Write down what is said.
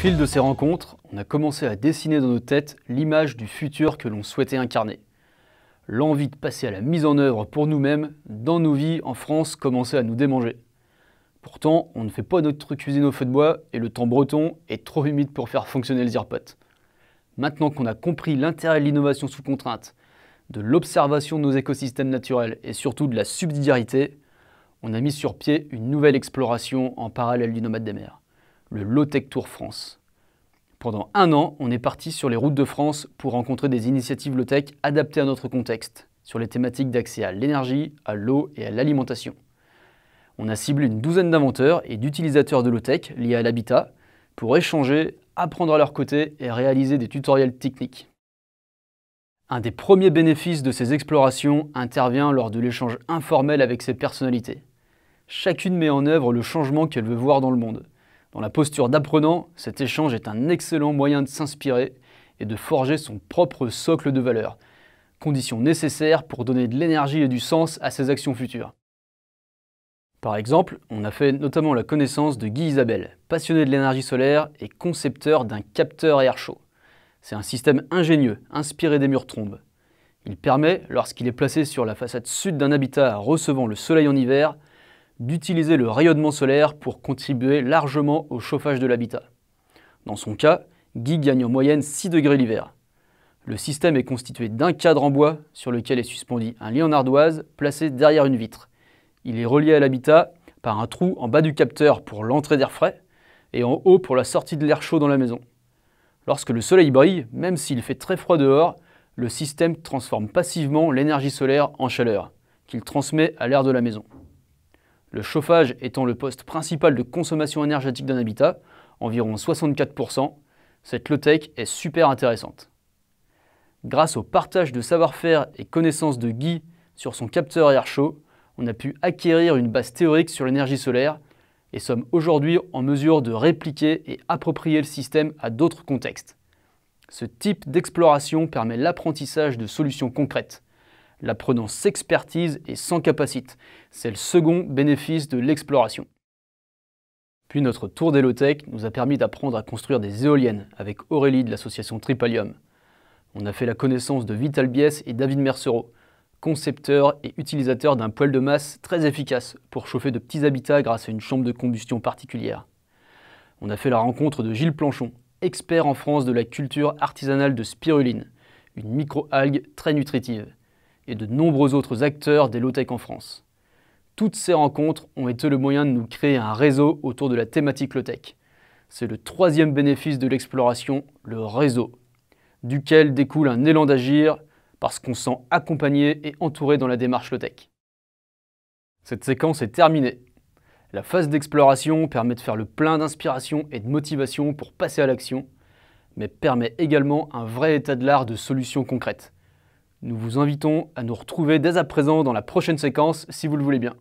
Au fil de ces rencontres, on a commencé à dessiner dans nos têtes l'image du futur que l'on souhaitait incarner. L'envie de passer à la mise en œuvre pour nous-mêmes, dans nos vies, en France, commençait à nous démanger. Pourtant, on ne fait pas notre cuisine au feu de bois et le temps breton est trop humide pour faire fonctionner les airpots. Maintenant qu'on a compris l'intérêt de l'innovation sous contrainte, de l'observation de nos écosystèmes naturels et surtout de la subsidiarité, on a mis sur pied une nouvelle exploration en parallèle du nomade des mers le Low-Tech Tour France. Pendant un an, on est parti sur les routes de France pour rencontrer des initiatives low-tech adaptées à notre contexte, sur les thématiques d'accès à l'énergie, à l'eau et à l'alimentation. On a ciblé une douzaine d'inventeurs et d'utilisateurs de low-tech liés à l'habitat pour échanger, apprendre à leur côté et réaliser des tutoriels techniques. Un des premiers bénéfices de ces explorations intervient lors de l'échange informel avec ces personnalités. Chacune met en œuvre le changement qu'elle veut voir dans le monde. Dans la posture d'apprenant, cet échange est un excellent moyen de s'inspirer et de forger son propre socle de valeur, condition nécessaire pour donner de l'énergie et du sens à ses actions futures. Par exemple, on a fait notamment la connaissance de Guy Isabelle, passionné de l'énergie solaire et concepteur d'un capteur air chaud. C'est un système ingénieux, inspiré des murs trombes. Il permet, lorsqu'il est placé sur la façade sud d'un habitat recevant le soleil en hiver, d'utiliser le rayonnement solaire pour contribuer largement au chauffage de l'habitat. Dans son cas, Guy gagne en moyenne 6 degrés l'hiver. Le système est constitué d'un cadre en bois sur lequel est suspendu un lit en ardoise placé derrière une vitre. Il est relié à l'habitat par un trou en bas du capteur pour l'entrée d'air frais et en haut pour la sortie de l'air chaud dans la maison. Lorsque le soleil brille, même s'il fait très froid dehors, le système transforme passivement l'énergie solaire en chaleur, qu'il transmet à l'air de la maison le chauffage étant le poste principal de consommation énergétique d'un habitat, environ 64%, cette low-tech est super intéressante. Grâce au partage de savoir-faire et connaissances de Guy sur son capteur air chaud, on a pu acquérir une base théorique sur l'énergie solaire et sommes aujourd'hui en mesure de répliquer et approprier le système à d'autres contextes. Ce type d'exploration permet l'apprentissage de solutions concrètes, l'apprenant s'expertise et capacite. C'est le second bénéfice de l'exploration. Puis notre tour d'Elotech nous a permis d'apprendre à construire des éoliennes avec Aurélie de l'association Tripalium. On a fait la connaissance de Vital Bies et David Mercereau, concepteurs et utilisateurs d'un poêle de masse très efficace pour chauffer de petits habitats grâce à une chambre de combustion particulière. On a fait la rencontre de Gilles Planchon, expert en France de la culture artisanale de spiruline, une micro-algue très nutritive et de nombreux autres acteurs des low-tech en France. Toutes ces rencontres ont été le moyen de nous créer un réseau autour de la thématique low-tech. C'est le troisième bénéfice de l'exploration, le réseau, duquel découle un élan d'agir parce qu'on sent accompagné et entouré dans la démarche low-tech. Cette séquence est terminée. La phase d'exploration permet de faire le plein d'inspiration et de motivation pour passer à l'action, mais permet également un vrai état de l'art de solutions concrètes, nous vous invitons à nous retrouver dès à présent dans la prochaine séquence si vous le voulez bien.